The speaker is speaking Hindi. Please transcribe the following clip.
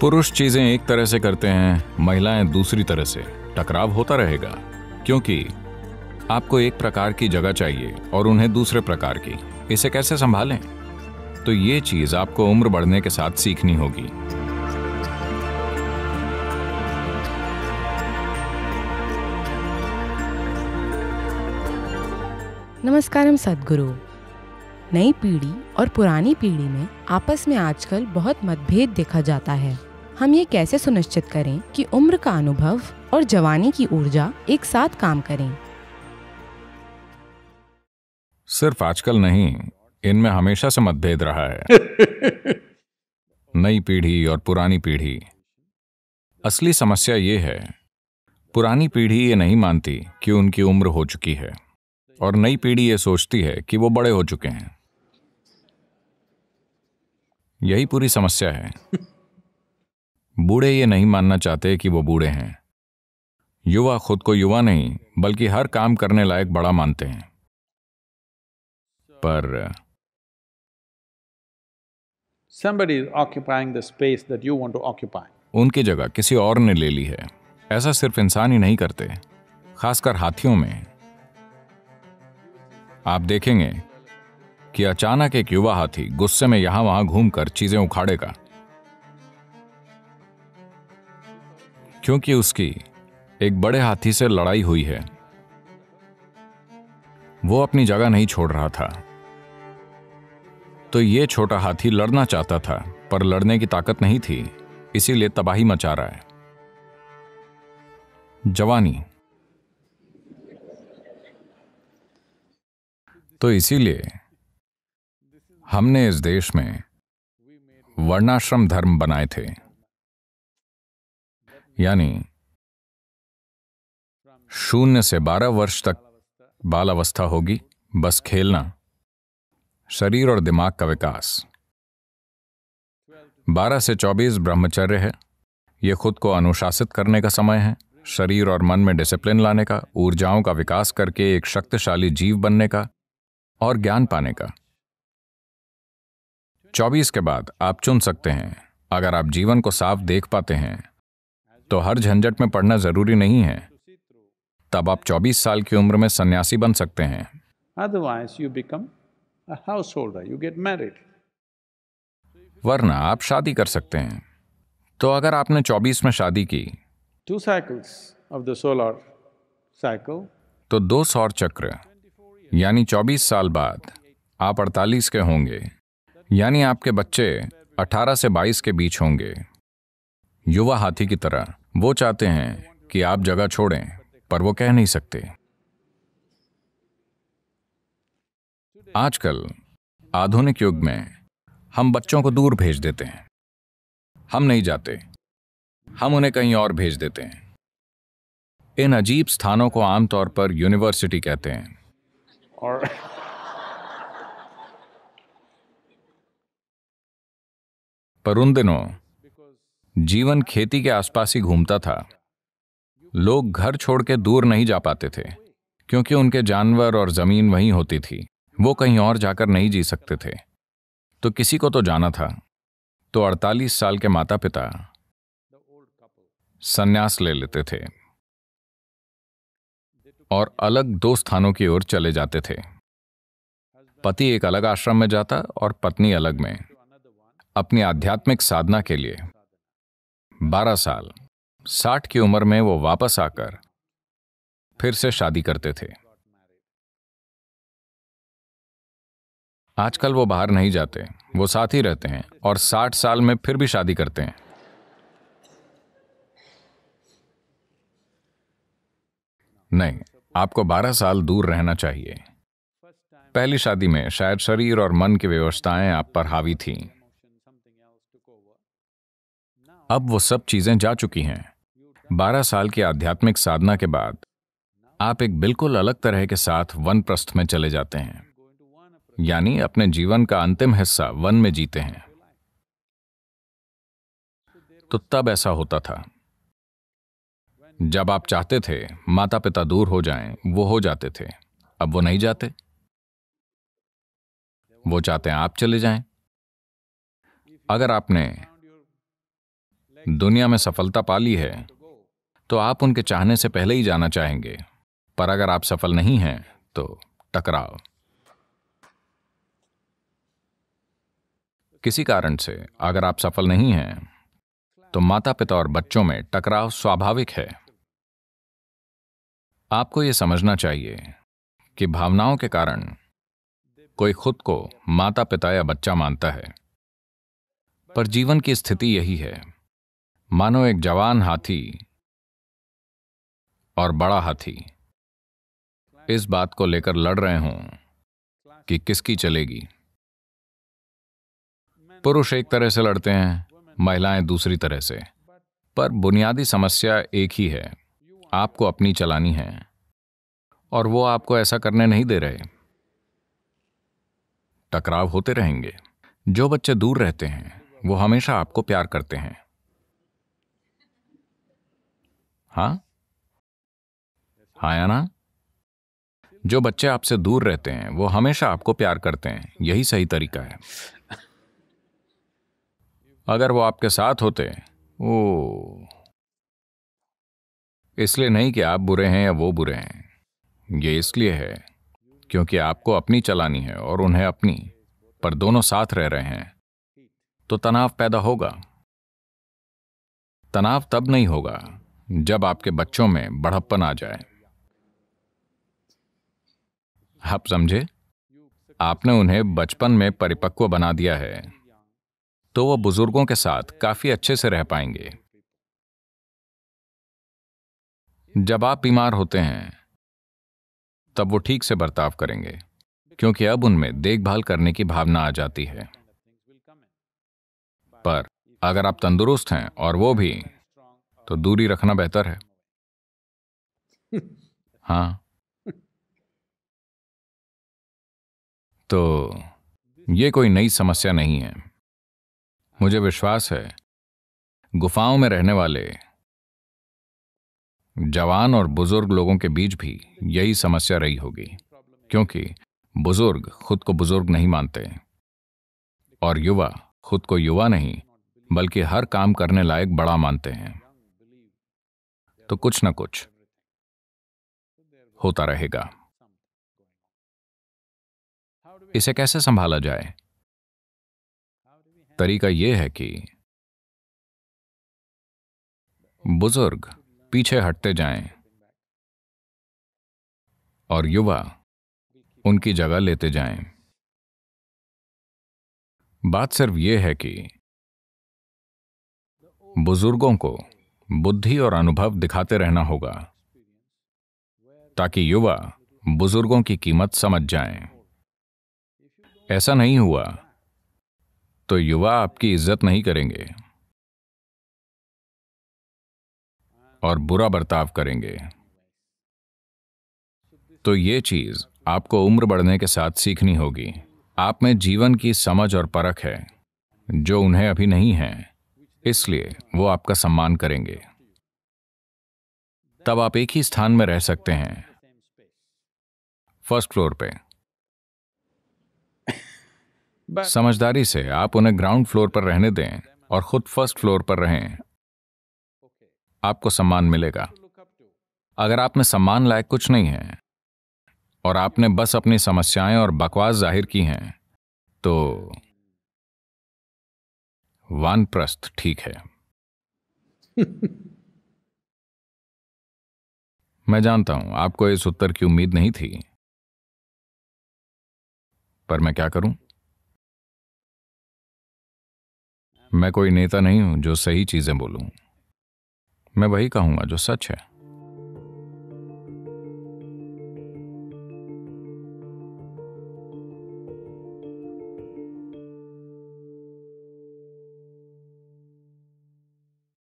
पुरुष चीजें एक तरह से करते हैं महिलाएं दूसरी तरह से टकराव होता रहेगा क्योंकि आपको एक प्रकार की जगह चाहिए और उन्हें दूसरे प्रकार की इसे कैसे संभालें तो ये चीज आपको उम्र बढ़ने के साथ सीखनी होगी हम सदगुरु नई पीढ़ी और पुरानी पीढ़ी में आपस में आजकल बहुत मतभेद देखा जाता है हम ये कैसे सुनिश्चित करें कि उम्र का अनुभव और जवानी की ऊर्जा एक साथ काम करें सिर्फ आजकल नहीं इनमें हमेशा से मतभेद रहा है नई पीढ़ी और पुरानी पीढ़ी असली समस्या ये है पुरानी पीढ़ी ये नहीं मानती कि उनकी उम्र हो चुकी है और नई पीढ़ी ये सोचती है कि वो बड़े हो चुके हैं यही पूरी समस्या है बूढ़े ये नहीं मानना चाहते कि वो बूढ़े हैं युवा खुद को युवा नहीं बल्कि हर काम करने लायक बड़ा मानते हैं पर somebody is occupying the space that you want to occupy. उनकी जगह किसी और ने ले ली है ऐसा सिर्फ इंसान ही नहीं करते खासकर हाथियों में आप देखेंगे कि अचानक एक युवा हाथी गुस्से में यहां वहां घूमकर चीजें उखाड़ेगा क्योंकि उसकी एक बड़े हाथी से लड़ाई हुई है वो अपनी जगह नहीं छोड़ रहा था तो ये छोटा हाथी लड़ना चाहता था पर लड़ने की ताकत नहीं थी इसीलिए तबाही मचा रहा है जवानी तो इसीलिए हमने इस देश में वर्णाश्रम धर्म बनाए थे यानी शून्य से बारह वर्ष तक बाल अवस्था होगी बस खेलना शरीर और दिमाग का विकास बारह से चौबीस ब्रह्मचर्य है ये खुद को अनुशासित करने का समय है शरीर और मन में डिसिप्लिन लाने का ऊर्जाओं का विकास करके एक शक्तिशाली जीव बनने का और ज्ञान पाने का चौबीस के बाद आप चुन सकते हैं अगर आप जीवन को साफ देख पाते हैं तो हर झंझट में पढ़ना जरूरी नहीं है तब आप 24 साल की उम्र में सन्यासी बन सकते हैं otherwise you become householder you get married वरना आप शादी कर सकते हैं तो अगर आपने 24 में शादी की two cycles of the solar cycle तो दो सौर चक्र यानी 24 साल बाद आप 48 के होंगे यानी आपके बच्चे 18 से 22 के बीच होंगे युवा हाथी की तरह वो चाहते हैं कि आप जगह छोड़ें पर वो कह नहीं सकते आजकल आधुनिक युग में हम बच्चों को दूर भेज देते हैं हम नहीं जाते हम उन्हें कहीं और भेज देते हैं इन अजीब स्थानों को आमतौर पर यूनिवर्सिटी कहते हैं और पर उन दिनों जीवन खेती के आसपास ही घूमता था लोग घर छोड़ के दूर नहीं जा पाते थे क्योंकि उनके जानवर और जमीन वहीं होती थी वो कहीं और जाकर नहीं जी सकते थे तो किसी को तो जाना था तो 48 साल के माता पिता संन्यास ले लेते थे और अलग दो स्थानों की ओर चले जाते थे पति एक अलग आश्रम में जाता और पत्नी अलग में अपनी आध्यात्मिक साधना के लिए बारह साल साठ की उम्र में वो वापस आकर फिर से शादी करते थे आजकल वो बाहर नहीं जाते वो साथ ही रहते हैं और साठ साल में फिर भी शादी करते हैं नहीं आपको बारह साल दूर रहना चाहिए पहली शादी में शायद शरीर और मन की व्यवस्थाएं आप पर हावी थीं अब वो सब चीजें जा चुकी हैं बारह साल की आध्यात्मिक साधना के बाद आप एक बिल्कुल अलग तरह के साथ वन प्रस्थ में चले जाते हैं यानी अपने जीवन का अंतिम हिस्सा वन में जीते हैं तो तब ऐसा होता था जब आप चाहते थे माता पिता दूर हो जाएं, वो हो जाते थे अब वो नहीं जाते वो चाहते हैं आप चले जाएं। अगर आपने दुनिया में सफलता पा ली है तो आप उनके चाहने से पहले ही जाना चाहेंगे पर अगर आप सफल नहीं हैं तो टकराव किसी कारण से अगर आप सफल नहीं हैं तो माता पिता और बच्चों में टकराव स्वाभाविक है आपको यह समझना चाहिए कि भावनाओं के कारण कोई खुद को माता पिता या बच्चा मानता है पर जीवन की स्थिति यही है मानो एक जवान हाथी और बड़ा हाथी इस बात को लेकर लड़ रहे हों कि किसकी चलेगी पुरुष एक तरह से लड़ते हैं महिलाएं दूसरी तरह से पर बुनियादी समस्या एक ही है आपको अपनी चलानी है और वो आपको ऐसा करने नहीं दे रहे टकराव होते रहेंगे जो बच्चे दूर रहते हैं वो हमेशा आपको प्यार करते हैं हाँ हाँ या ना जो बच्चे आपसे दूर रहते हैं वो हमेशा आपको प्यार करते हैं यही सही तरीका है अगर वो आपके साथ होते वो इसलिए नहीं कि आप बुरे हैं या वो बुरे हैं ये इसलिए है क्योंकि आपको अपनी चलानी है और उन्हें अपनी पर दोनों साथ रह रहे हैं तो तनाव पैदा होगा तनाव तब नहीं होगा जब आपके बच्चों में बढ़प्पन आ जाए आप समझे आपने उन्हें बचपन में परिपक्व बना दिया है तो वो बुजुर्गों के साथ काफी अच्छे से रह पाएंगे जब आप बीमार होते हैं तब वो ठीक से बर्ताव करेंगे क्योंकि अब उनमें देखभाल करने की भावना आ जाती है पर अगर आप तंदुरुस्त हैं और वो भी तो दूरी रखना बेहतर है हाँ तो ये कोई नई समस्या नहीं है मुझे विश्वास है गुफाओं में रहने वाले जवान और बुजुर्ग लोगों के बीच भी यही समस्या रही होगी क्योंकि बुजुर्ग खुद को बुजुर्ग नहीं मानते और युवा खुद को युवा नहीं बल्कि हर काम करने लायक बड़ा मानते हैं तो कुछ ना कुछ होता रहेगा इसे कैसे संभाला जाए तरीका यह है कि बुजुर्ग पीछे हटते जाएं और युवा उनकी जगह लेते जाएं। बात सिर्फ यह है कि बुजुर्गों को बुद्धि और अनुभव दिखाते रहना होगा ताकि युवा बुजुर्गों की कीमत समझ जाएं। ऐसा नहीं हुआ तो युवा आपकी इज्जत नहीं करेंगे और बुरा बर्ताव करेंगे तो ये चीज आपको उम्र बढ़ने के साथ सीखनी होगी आप में जीवन की समझ और परख है जो उन्हें अभी नहीं है इसलिए वो आपका सम्मान करेंगे तब आप एक ही स्थान में रह सकते हैं फर्स्ट फ्लोर पे समझदारी से आप उन्हें ग्राउंड फ्लोर पर रहने दें और खुद फर्स्ट फ्लोर पर रहें आपको सम्मान मिलेगा अगर आप में सम्मान लायक कुछ नहीं है और आपने बस अपनी समस्याएं और बकवास जाहिर की हैं तो वानप्रस्थ ठीक है मैं जानता हूं आपको इस उत्तर की उम्मीद नहीं थी पर मैं क्या करूं मैं कोई नेता नहीं हूं जो सही चीजें बोलूं मैं वही कहूंगा जो सच है